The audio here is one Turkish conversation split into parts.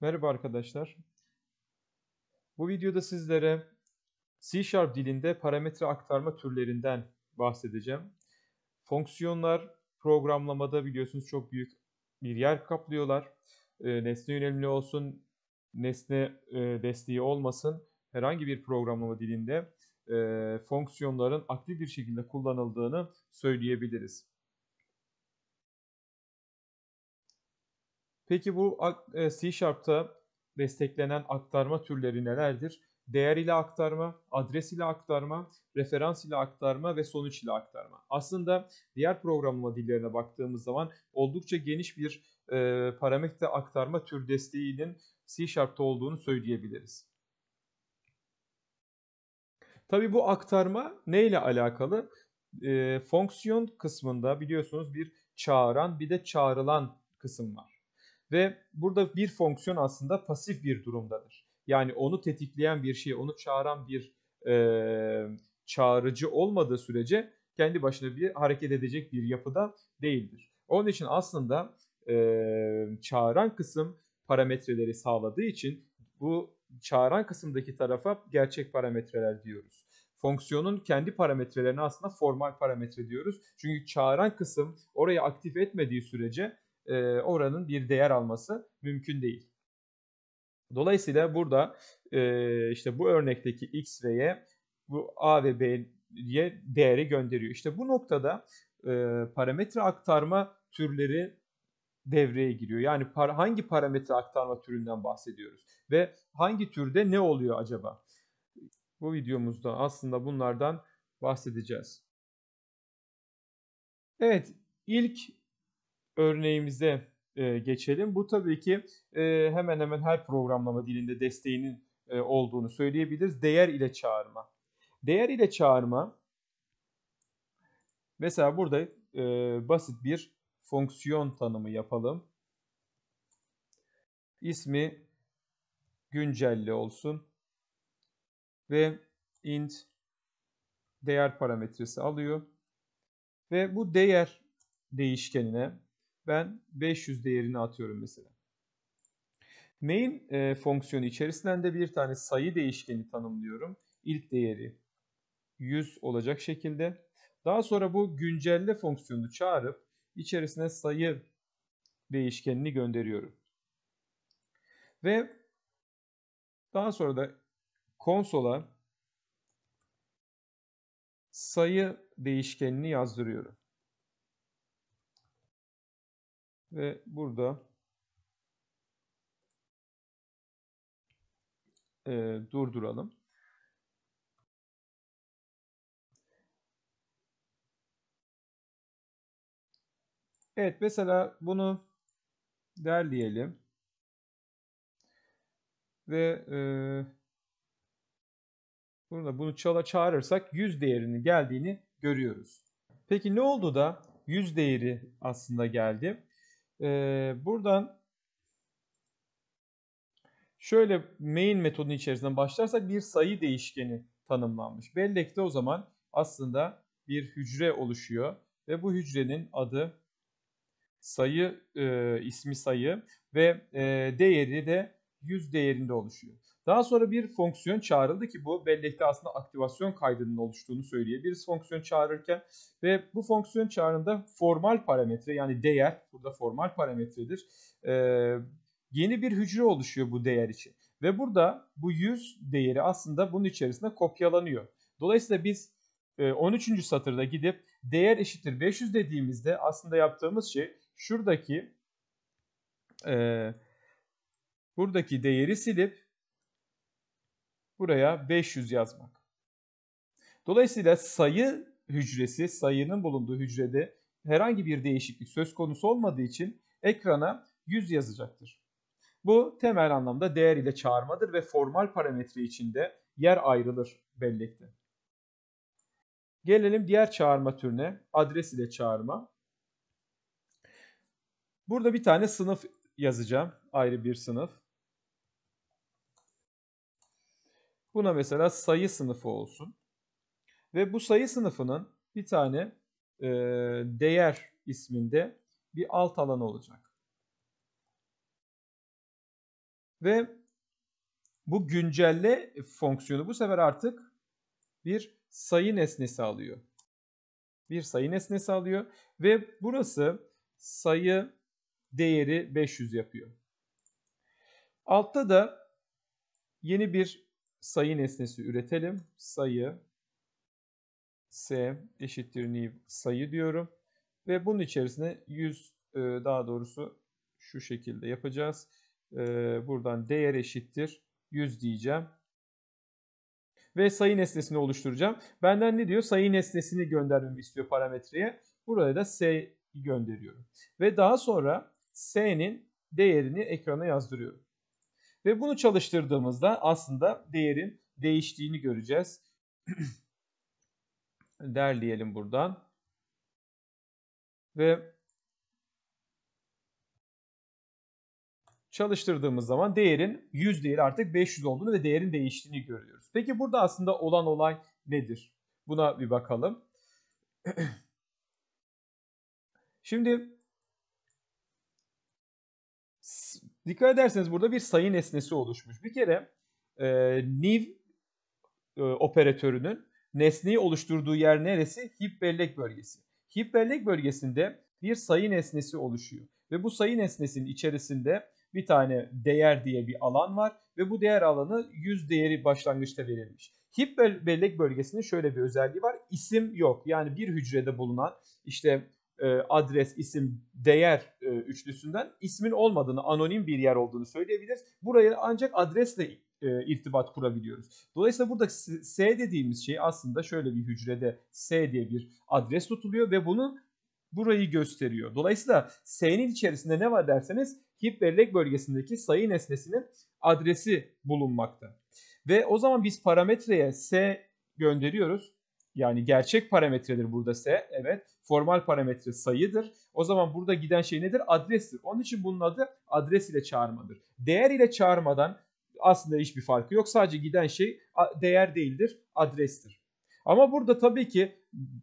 Merhaba arkadaşlar. Bu videoda sizlere C Sharp dilinde parametre aktarma türlerinden bahsedeceğim. Fonksiyonlar programlamada biliyorsunuz çok büyük bir yer kaplıyorlar. Ee, nesne yönelimli olsun, nesne e, desteği olmasın herhangi bir programlama dilinde e, fonksiyonların aktif bir şekilde kullanıldığını söyleyebiliriz. Peki bu e, C Sharp'ta desteklenen aktarma türleri nelerdir? Değer ile aktarma, adres ile aktarma, referans ile aktarma ve sonuç ile aktarma. Aslında diğer programlama dillerine baktığımız zaman oldukça geniş bir e, parametre aktarma tür desteğinin C Sharp'ta olduğunu söyleyebiliriz. Tabii bu aktarma ne ile alakalı? E, fonksiyon kısmında biliyorsunuz bir çağıran bir de çağrılan kısım var. Ve burada bir fonksiyon aslında pasif bir durumdadır. Yani onu tetikleyen bir şey, onu çağıran bir e, çağrıcı olmadığı sürece kendi başına bir hareket edecek bir yapıda değildir. Onun için aslında e, çağıran kısım parametreleri sağladığı için bu çağıran kısımdaki tarafa gerçek parametreler diyoruz. Fonksiyonun kendi parametrelerini aslında formal parametre diyoruz. Çünkü çağıran kısım orayı aktif etmediği sürece e, oranın bir değer alması mümkün değil. Dolayısıyla burada e, işte bu örnekteki x ve y bu a ve b'ye değeri gönderiyor. İşte bu noktada e, parametre aktarma türleri devreye giriyor. Yani par- hangi parametre aktarma türünden bahsediyoruz ve hangi türde ne oluyor acaba? Bu videomuzda aslında bunlardan bahsedeceğiz. Evet, ilk örneğimize e, geçelim. Bu tabii ki e, hemen hemen her programlama dilinde desteğinin e, olduğunu söyleyebiliriz. Değer ile çağırma. Değer ile çağırma mesela burada e, basit bir fonksiyon tanımı yapalım. İsmi güncelli olsun ve int değer parametresi alıyor ve bu değer değişkenine ben 500 değerini atıyorum mesela. Main e, fonksiyonu içerisinden de bir tane sayı değişkeni tanımlıyorum. İlk değeri 100 olacak şekilde. Daha sonra bu güncelle fonksiyonu çağırıp içerisine sayı değişkenini gönderiyorum. Ve daha sonra da konsola sayı değişkenini yazdırıyorum. Ve burada e, durduralım. Evet mesela bunu derleyelim. Ve e, burada bunu çala çağırırsak yüz değerinin geldiğini görüyoruz. Peki ne oldu da yüz değeri aslında geldi? Ee, buradan şöyle main metodun içerisinden başlarsak bir sayı değişkeni tanımlanmış. Bellekte o zaman aslında bir hücre oluşuyor ve bu hücrenin adı sayı e, ismi sayı ve e, değeri de yüz değerinde oluşuyor. Daha sonra bir fonksiyon çağrıldı ki bu bellekte aslında aktivasyon kaydının oluştuğunu söylüyor. Bir fonksiyon çağırırken. Ve bu fonksiyon çağrında formal parametre yani değer burada formal parametredir. E, yeni bir hücre oluşuyor bu değer için. Ve burada bu 100 değeri aslında bunun içerisinde kopyalanıyor. Dolayısıyla biz 13. E, satırda gidip değer eşittir 500 dediğimizde aslında yaptığımız şey şuradaki e, buradaki değeri silip Buraya 500 yazmak. Dolayısıyla sayı hücresi, sayının bulunduğu hücrede herhangi bir değişiklik söz konusu olmadığı için ekrana 100 yazacaktır. Bu temel anlamda değer ile çağırmadır ve formal parametre içinde yer ayrılır bellekte. Gelelim diğer çağırma türüne adres ile çağırma. Burada bir tane sınıf yazacağım. Ayrı bir sınıf. Buna mesela sayı sınıfı olsun. Ve bu sayı sınıfının bir tane e, değer isminde bir alt alan olacak. Ve bu güncelle fonksiyonu bu sefer artık bir sayı nesnesi alıyor. Bir sayı nesnesi alıyor ve burası sayı değeri 500 yapıyor. Altta da yeni bir sayı nesnesi üretelim. Sayı S eşittir new sayı diyorum. Ve bunun içerisine 100 e, daha doğrusu şu şekilde yapacağız. E, buradan değer eşittir 100 diyeceğim. Ve sayı nesnesini oluşturacağım. Benden ne diyor? Sayı nesnesini göndermemi istiyor parametreye. Buraya da S gönderiyorum. Ve daha sonra S'nin değerini ekrana yazdırıyorum. Ve bunu çalıştırdığımızda aslında değerin değiştiğini göreceğiz. Derleyelim buradan. Ve çalıştırdığımız zaman değerin 100 değil artık 500 olduğunu ve değerin değiştiğini görüyoruz. Peki burada aslında olan olay nedir? Buna bir bakalım. Şimdi Dikkat ederseniz burada bir sayı nesnesi oluşmuş. Bir kere e, NIV e, operatörünün nesneyi oluşturduğu yer neresi? Hip bellek bölgesi. Hip bellek bölgesinde bir sayı nesnesi oluşuyor. Ve bu sayı nesnesinin içerisinde bir tane değer diye bir alan var ve bu değer alanı 100 değeri başlangıçta verilmiş. Hip bellek bölgesinin şöyle bir özelliği var. İsim yok. Yani bir hücrede bulunan işte e, adres, isim, değer e, üçlüsünden ismin olmadığını, anonim bir yer olduğunu söyleyebiliriz. Buraya ancak adresle e, irtibat kurabiliyoruz. Dolayısıyla burada S dediğimiz şey aslında şöyle bir hücrede S diye bir adres tutuluyor ve bunu burayı gösteriyor. Dolayısıyla S'nin içerisinde ne var derseniz hip bellek bölgesindeki sayı nesnesinin adresi bulunmakta. Ve o zaman biz parametreye S gönderiyoruz. Yani gerçek parametredir burada S. Evet. Formal parametre sayıdır. O zaman burada giden şey nedir? Adrestir. Onun için bunun adı adres ile çağırmadır. Değer ile çağırmadan aslında hiçbir farkı yok. Sadece giden şey değer değildir, adrestir. Ama burada tabii ki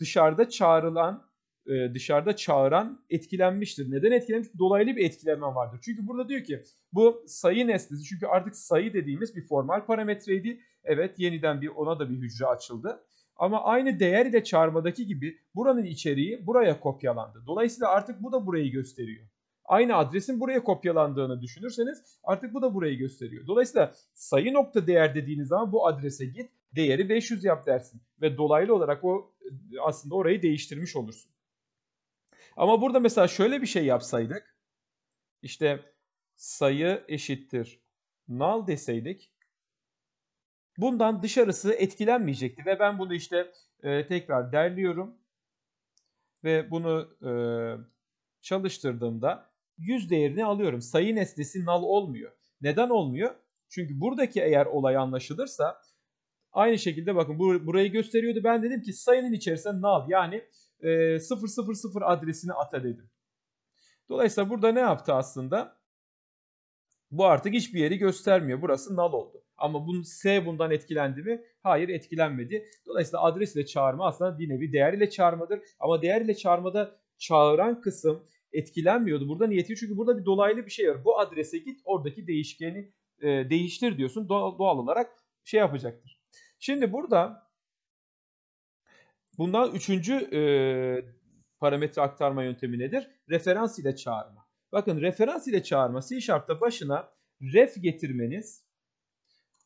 dışarıda çağrılan e, dışarıda çağıran etkilenmiştir. Neden etkilenmiş? Dolaylı bir etkilenme vardır. Çünkü burada diyor ki bu sayı nesnesi çünkü artık sayı dediğimiz bir formal parametreydi. Evet yeniden bir ona da bir hücre açıldı. Ama aynı değer ile çağırmadaki gibi buranın içeriği buraya kopyalandı. Dolayısıyla artık bu da burayı gösteriyor. Aynı adresin buraya kopyalandığını düşünürseniz artık bu da burayı gösteriyor. Dolayısıyla sayı nokta değer dediğiniz zaman bu adrese git değeri 500 yap dersin. Ve dolaylı olarak o aslında orayı değiştirmiş olursun. Ama burada mesela şöyle bir şey yapsaydık. İşte sayı eşittir null deseydik Bundan dışarısı etkilenmeyecekti ve ben bunu işte e, tekrar derliyorum ve bunu e, çalıştırdığımda yüz değerini alıyorum. Sayı nesnesi nal olmuyor. Neden olmuyor? Çünkü buradaki eğer olay anlaşılırsa aynı şekilde bakın bur burayı gösteriyordu. Ben dedim ki sayının içerisinde nal yani e, 000 adresini ata dedim. Dolayısıyla burada ne yaptı aslında? Bu artık hiçbir yeri göstermiyor. Burası null oldu. Ama bunun S bundan etkilendi mi? Hayır etkilenmedi. Dolayısıyla adres ile çağırma aslında bir nevi değer ile çağırmadır. Ama değer ile çağırmada çağıran kısım etkilenmiyordu. Burada niyeti çünkü burada bir dolaylı bir şey var. Bu adrese git oradaki değişkeni e, değiştir diyorsun. Doğal, doğal olarak şey yapacaktır. Şimdi burada bundan üçüncü e, parametre aktarma yöntemi nedir? Referans ile çağırma. Bakın referans ile çağırma C Sharp'ta başına ref getirmeniz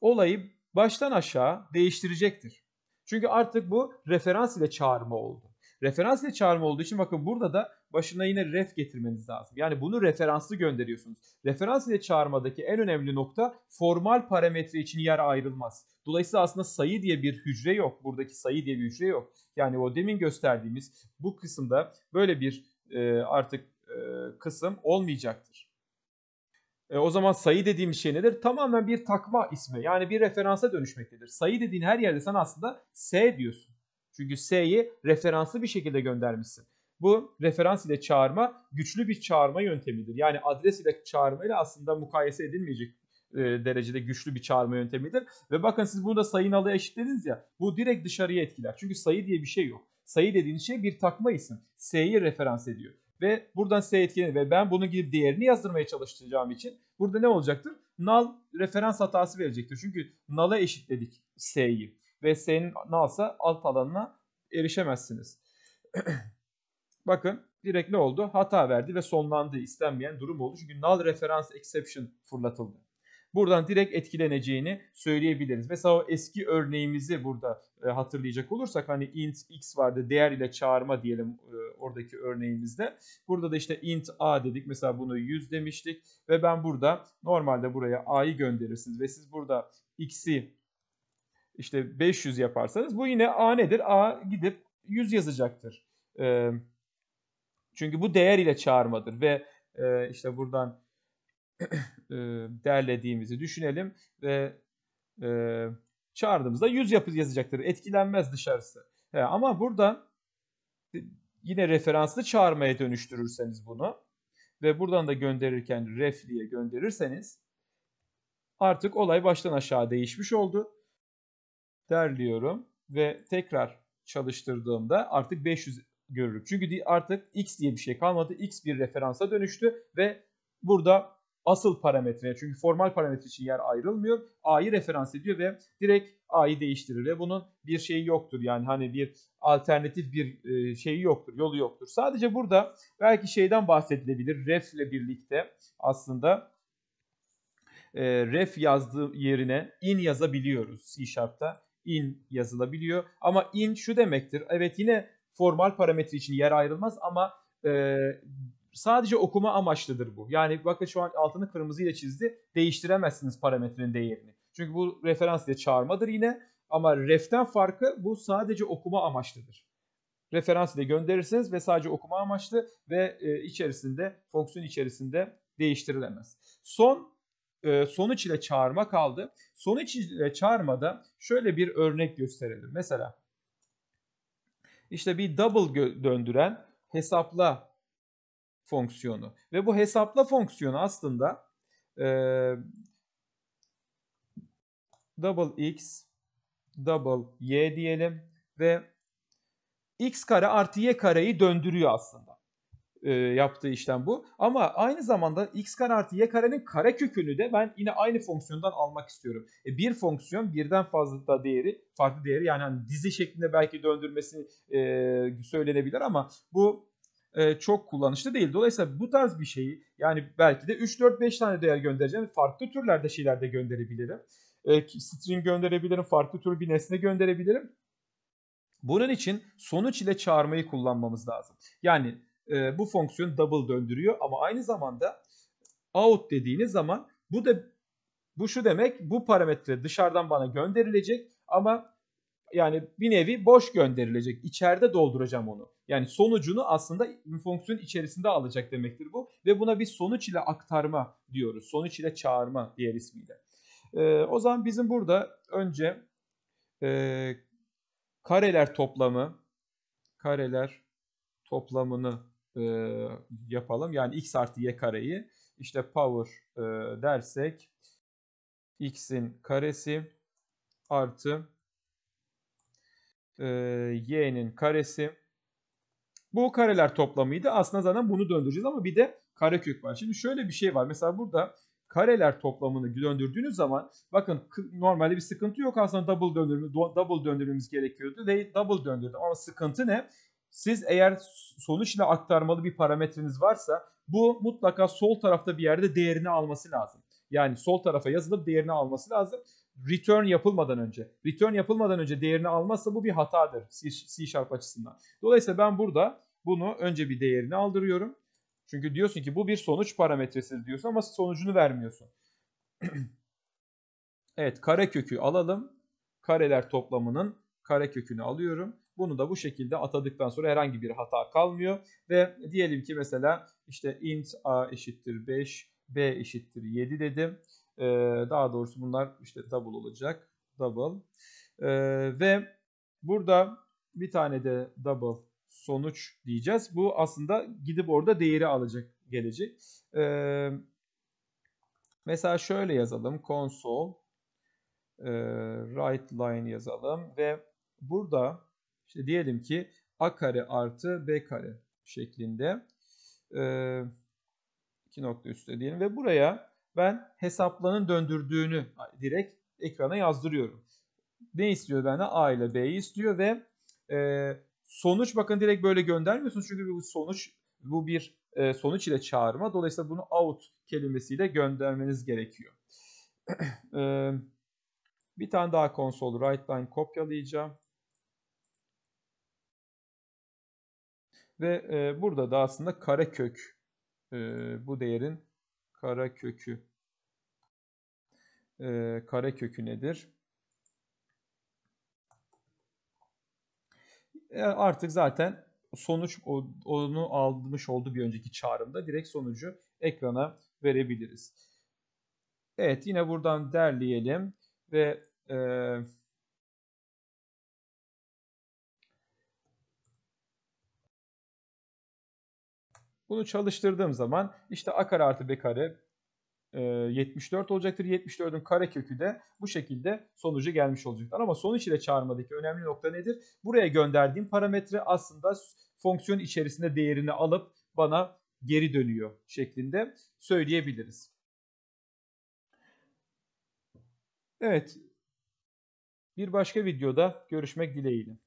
olayı baştan aşağı değiştirecektir. Çünkü artık bu referans ile çağırma oldu. Referans ile çağırma olduğu için bakın burada da başına yine ref getirmeniz lazım. Yani bunu referanslı gönderiyorsunuz. Referans ile çağırmadaki en önemli nokta formal parametre için yer ayrılmaz. Dolayısıyla aslında sayı diye bir hücre yok. Buradaki sayı diye bir hücre yok. Yani o demin gösterdiğimiz bu kısımda böyle bir e, artık e, kısım olmayacaktır. E, o zaman sayı dediğim şey nedir? Tamamen bir takma ismi. Yani bir referansa dönüşmektedir. Sayı dediğin her yerde sen aslında S diyorsun. Çünkü S'yi referanslı bir şekilde göndermişsin. Bu referans ile çağırma güçlü bir çağırma yöntemidir. Yani adres ile çağırma ile aslında mukayese edilmeyecek e, derecede güçlü bir çağırma yöntemidir. Ve bakın siz bunu da sayı nalıya eşitlediniz ya. Bu direkt dışarıya etkiler. Çünkü sayı diye bir şey yok. Sayı dediğin şey bir takma isim. S'yi referans ediyor ve buradan size etkilenir ve ben bunu gidip diğerini yazdırmaya çalışacağım için burada ne olacaktır? Null referans hatası verecektir. Çünkü null'a eşitledik s'yi ve s'nin null'sa alt alanına erişemezsiniz. Bakın direkt ne oldu? Hata verdi ve sonlandı. istenmeyen durum oldu. Çünkü null referans exception fırlatıldı buradan direkt etkileneceğini söyleyebiliriz. Mesela o eski örneğimizi burada e, hatırlayacak olursak hani int x vardı değer ile çağırma diyelim e, oradaki örneğimizde. Burada da işte int a dedik mesela bunu 100 demiştik ve ben burada normalde buraya a'yı gönderirsiniz ve siz burada x'i işte 500 yaparsanız bu yine a nedir? A gidip 100 yazacaktır. E, çünkü bu değer ile çağırmadır ve e, işte buradan E, derlediğimizi düşünelim ve e, çağırdığımızda 100 yapı yazacaktır. Etkilenmez dışarısı. He, ama burada yine referanslı çağırmaya dönüştürürseniz bunu ve buradan da gönderirken refliye gönderirseniz artık olay baştan aşağı değişmiş oldu. Derliyorum ve tekrar çalıştırdığımda artık 500 görürüm. Çünkü artık x diye bir şey kalmadı. x bir referansa dönüştü ve burada asıl parametreye çünkü formal parametre için yer ayrılmıyor. A'yı referans ediyor ve direkt A'yı değiştirir ve bunun bir şeyi yoktur. Yani hani bir alternatif bir e, şeyi yoktur, yolu yoktur. Sadece burada belki şeyden bahsedilebilir. Ref ile birlikte aslında e, ref yazdığı yerine in yazabiliyoruz C Sharp'ta. In yazılabiliyor ama in şu demektir. Evet yine formal parametre için yer ayrılmaz ama e, sadece okuma amaçlıdır bu. Yani bakın şu an altını kırmızıyla çizdi. Değiştiremezsiniz parametrenin değerini. Çünkü bu referans ile çağırmadır yine. Ama ref'ten farkı bu sadece okuma amaçlıdır. Referans ile gönderirsiniz ve sadece okuma amaçlı ve e, içerisinde fonksiyon içerisinde değiştirilemez. Son e, sonuç ile çağırma kaldı. Sonuç ile çağırmada şöyle bir örnek gösterelim. Mesela işte bir double döndüren hesapla fonksiyonu. Ve bu hesapla fonksiyonu aslında e, double x double y diyelim ve x kare artı y kareyi döndürüyor aslında. E, yaptığı işlem bu. Ama aynı zamanda x kare artı y karenin kare kökünü de ben yine aynı fonksiyondan almak istiyorum. E, bir fonksiyon birden fazla da değeri, farklı değeri yani hani dizi şeklinde belki döndürmesi e, söylenebilir ama bu e, çok kullanışlı değil. Dolayısıyla bu tarz bir şeyi yani belki de 3-4-5 tane değer göndereceğim. Farklı türlerde şeyler de gönderebilirim. E, string gönderebilirim. Farklı tür bir nesne gönderebilirim. Bunun için sonuç ile çağırmayı kullanmamız lazım. Yani e, bu fonksiyon double döndürüyor ama aynı zamanda out dediğiniz zaman bu da bu şu demek bu parametre dışarıdan bana gönderilecek ama yani bir nevi boş gönderilecek. İçeride dolduracağım onu. Yani sonucunu aslında bir fonksiyon içerisinde alacak demektir bu. Ve buna bir sonuç ile aktarma diyoruz. Sonuç ile çağırma diğer ismiyle. Ee, o zaman bizim burada önce e, kareler toplamı kareler toplamını e, yapalım. Yani x artı y kareyi işte power e, dersek x'in karesi artı e, y'nin karesi. Bu kareler toplamıydı. Aslında zaten bunu döndüreceğiz ama bir de karekök var. Şimdi şöyle bir şey var. Mesela burada kareler toplamını döndürdüğünüz zaman bakın normalde bir sıkıntı yok aslında double döndürme double döndürmemiz gerekiyordu ve double döndürdüm ama sıkıntı ne? Siz eğer sonuç ile aktarmalı bir parametreniz varsa bu mutlaka sol tarafta bir yerde değerini alması lazım. Yani sol tarafa yazılıp değerini alması lazım return yapılmadan önce. Return yapılmadan önce değerini almazsa bu bir hatadır C, Sharp açısından. Dolayısıyla ben burada bunu önce bir değerini aldırıyorum. Çünkü diyorsun ki bu bir sonuç parametresidir diyorsun ama sonucunu vermiyorsun. evet kare kökü alalım. Kareler toplamının kare kökünü alıyorum. Bunu da bu şekilde atadıktan sonra herhangi bir hata kalmıyor. Ve diyelim ki mesela işte int a eşittir 5, b eşittir 7 dedim. E, daha doğrusu bunlar işte double olacak. Double. E, ve burada bir tane de double sonuç diyeceğiz. Bu aslında gidip orada değeri alacak gelecek. E, mesela şöyle yazalım. Console e, right line yazalım ve burada işte diyelim ki a kare artı b kare şeklinde e, iki nokta üstte diyelim ve buraya ben hesaplanın döndürdüğünü direkt ekrana yazdırıyorum. Ne istiyor benden? A ile B'yi istiyor ve e, sonuç bakın direkt böyle göndermiyorsunuz. Çünkü bu sonuç bu bir e, sonuç ile çağırma. Dolayısıyla bunu out kelimesiyle göndermeniz gerekiyor. e, bir tane daha konsol right line kopyalayacağım. Ve e, burada da aslında karekök e, bu değerin kara kökü. Ee, kare kökü nedir? E artık zaten sonuç onu almış oldu bir önceki çağrımda. Direkt sonucu ekrana verebiliriz. Evet yine buradan derleyelim ve e, Bunu çalıştırdığım zaman işte a kare artı b kare 74 e, olacaktır. 74'ün karekökü de bu şekilde sonucu gelmiş olacaktır. Ama sonuç ile çağırmadaki önemli nokta nedir? Buraya gönderdiğim parametre aslında fonksiyon içerisinde değerini alıp bana geri dönüyor şeklinde söyleyebiliriz. Evet. Bir başka videoda görüşmek dileğiyle.